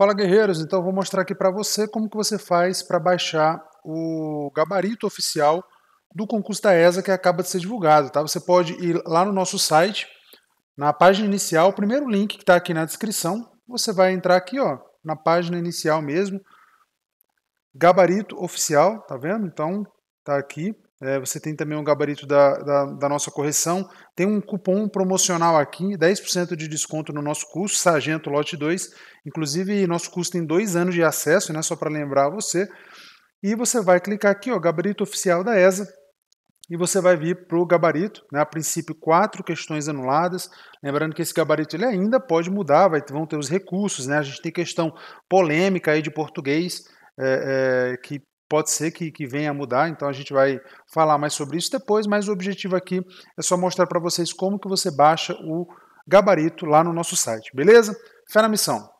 Fala guerreiros, então vou mostrar aqui para você como que você faz para baixar o gabarito oficial do concurso da ESA que acaba de ser divulgado, tá? Você pode ir lá no nosso site, na página inicial, o primeiro link que está aqui na descrição, você vai entrar aqui, ó, na página inicial mesmo, gabarito oficial, tá vendo? Então, tá aqui. É, você tem também o um gabarito da, da, da, nossa correção. Tem um cupom promocional aqui, 10% de desconto no nosso curso, Sargento Lote 2. Inclusive, nosso curso tem dois anos de acesso, né, só para lembrar você. E você vai clicar aqui, ó, gabarito oficial da ESA, e você vai vir para o gabarito, né? a princípio quatro questões anuladas, lembrando que esse gabarito ele ainda pode mudar, vai, vão ter os recursos, né? a gente tem questão polêmica aí de português, é, é, que pode ser que, que venha a mudar, então a gente vai falar mais sobre isso depois, mas o objetivo aqui é só mostrar para vocês como que você baixa o gabarito lá no nosso site, beleza? Fé na missão!